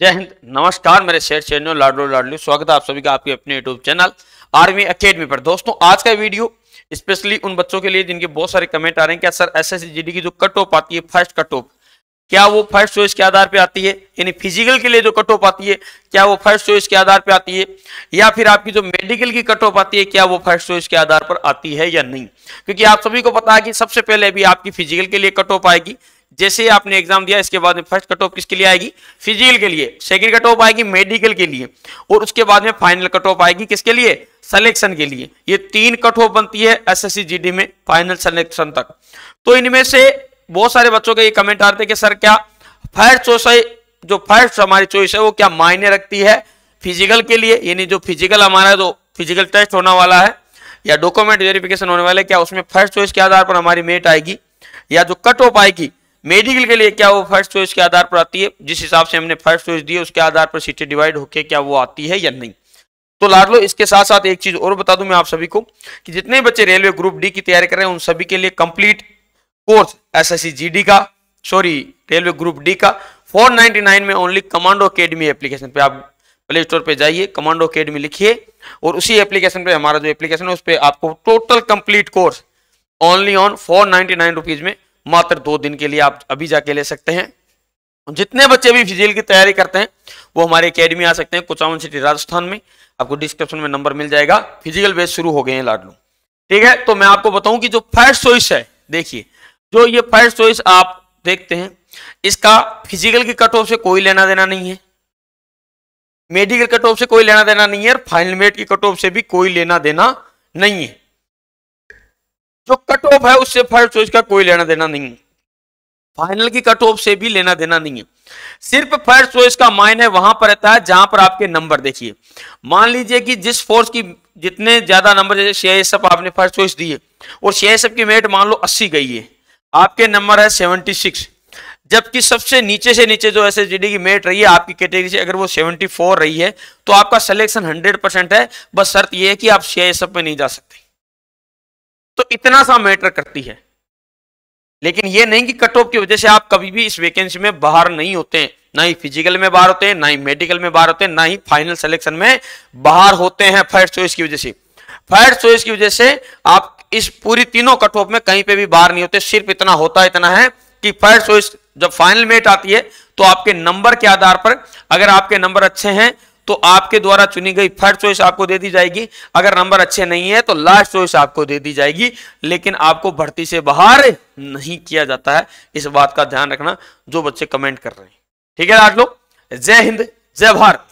जय हिंद नमस्कार मेरे शेयर चैनल लाडलो लाडली स्वागत है आप सभी का आपके अपने यूट्यूब चैनल आर्मी अकेडमी पर दोस्तों आज का वीडियो स्पेशली उन बच्चों के लिए जिनके बहुत सारे कमेंट आ रहे हैं क्या सर एस एस की जो कट ऑफ आती है फर्स्ट कट ऑफ क्या वो फर्स्ट चॉइस के आधार पे आती है यानी फिजिकल के लिए जो कट ऑफ आती है क्या वो फर्स्ट चॉइस के आधार पे आती है या फिर आपकी जो मेडिकल की कट ऑफ आती है क्या वो फर्स्ट चॉइस के आधार पर आती है या नहीं क्योंकि आप सभी को पता है कि सबसे पहले अभी आपकी फिजिकल के लिए कट ऑफ आएगी जैसे आपने एग्जाम दिया इसके बाद में फर्स्ट कट ऑफ किसके लिए आएगी फिजिकल के लिए सेकंड कट ऑफ आएगी मेडिकल के लिए और उसके बाद में फाइनल कट ऑफ आएगी किसके लिए सिलेक्शन के लिए ये तीन कट ऑफ बनती है एसएससी जीडी में फाइनल सिलेक्शन तक तो इनमें से बहुत सारे बच्चों के ये कमेंट आ रहे थे कि सर क्या फर्स्ट चॉइस जो फर्स्ट हमारी चॉइस है वो क्या मायने रखती है फिजिकल के लिए यानी जो फिजिकल हमारा जो फिजिकल टेस्ट होने वाला है या डॉक्यूमेंट वेरिफिकेशन होने वाला है क्या उसमें फर्स्ट चॉइस के आधार पर हमारी मेट आएगी या जो कट ऑफ आएगी मेडिकल के लिए क्या वो फर्स्ट चॉइस के आधार पर आती है जिस हिसाब से हमने फर्स्ट चॉइस दी उसके आधार पर सीटें डिवाइड होकर क्या वो आती है या नहीं तो लाडलो इसके साथ साथ एक चीज और बता दूं मैं आप सभी को कि जितने बच्चे रेलवे ग्रुप डी की तैयारी कर रहे हैं उन सभी के लिए कंप्लीट कोर्स एसएससी जीडी का सॉरी रेलवे ग्रुप डी का 499 में ओनली कमांडो अकेडमी एप्लीकेशन पे आप प्ले स्टोर पे जाइए कमांडो अकेडमी लिखिए और उसी एप्लीकेशन पे हमारा जो एप्लीकेशन है उस पर आपको total complete course only on four ninety में मात्र दो दिन के लिए आप अभी जाके ले सकते हैं जितने बच्चे भी फिजिकल की तैयारी करते हैं वो हमारे अकेडमी आ सकते हैं कुचावन सिटी राजस्थान में आपको डिस्क्रिप्शन में नंबर मिल जाएगा फिजिकल बेस शुरू हो गए हैं लाडलू ठीक है तो मैं आपको बताऊं कि जो फर्स्ट चॉइस है देखिए जो ये फर्स्ट चॉइस आप देखते हैं इसका फिजिकल की कट ऑफ से कोई लेना देना नहीं है मेडिकल कट ऑफ से कोई लेना देना नहीं है और फाइनल मेट की कट ऑफ से भी कोई लेना देना नहीं है जो कट ऑफ है उससे फर्स्ट चॉइस का कोई लेना देना नहीं है फाइनल की कट ऑफ से भी लेना देना नहीं है सिर्फ फर्स्ट चॉइस का माइन है वहां पर रहता है जहां पर आपके नंबर देखिए मान लीजिए कि जिस फोर्स की जितने ज्यादा नंबर जैसे आपने फर्स्ट चॉइस दी है और सीआईएसएफ की मेट मान लो अस्सी गई है आपके नंबर है सेवनटी सिक्स जबकि सबसे नीचे से नीचे जो एस की मेट रही है आपकी कैटेगरी से अगर वो फोर रही है तो आपका सिलेक्शन हंड्रेड परसेंट है बस शर्त यह है कि आप सीआईएसएफ में नहीं जा सकते तो इतना सा मैटर करती है लेकिन ये नहीं कि कट ऑफ की वजह से आप कभी भी इस वैकेंसी में बाहर नहीं होते हैं ना ही फिजिकल में बाहर होते हैं ना ही मेडिकल में बाहर होते हैं ना ही फाइनल सिलेक्शन में बाहर होते हैं फर्स्ट चॉइस की वजह से फर्स्ट चॉइस की वजह से आप इस पूरी तीनों कट ऑफ में कहीं पे भी बाहर नहीं होते सिर्फ इतना होता इतना है कि फर्स्ट चॉइस जब फाइनल मेट आती है तो आपके नंबर के आधार पर अगर आपके नंबर अच्छे हैं तो आपके द्वारा चुनी गई फर्स्ट चॉइस आपको दे दी जाएगी अगर नंबर अच्छे नहीं है तो लास्ट चॉइस आपको दे दी जाएगी लेकिन आपको भर्ती से बाहर नहीं किया जाता है इस बात का ध्यान रखना जो बच्चे कमेंट कर रहे हैं ठीक है आज लोग जय हिंद जय भारत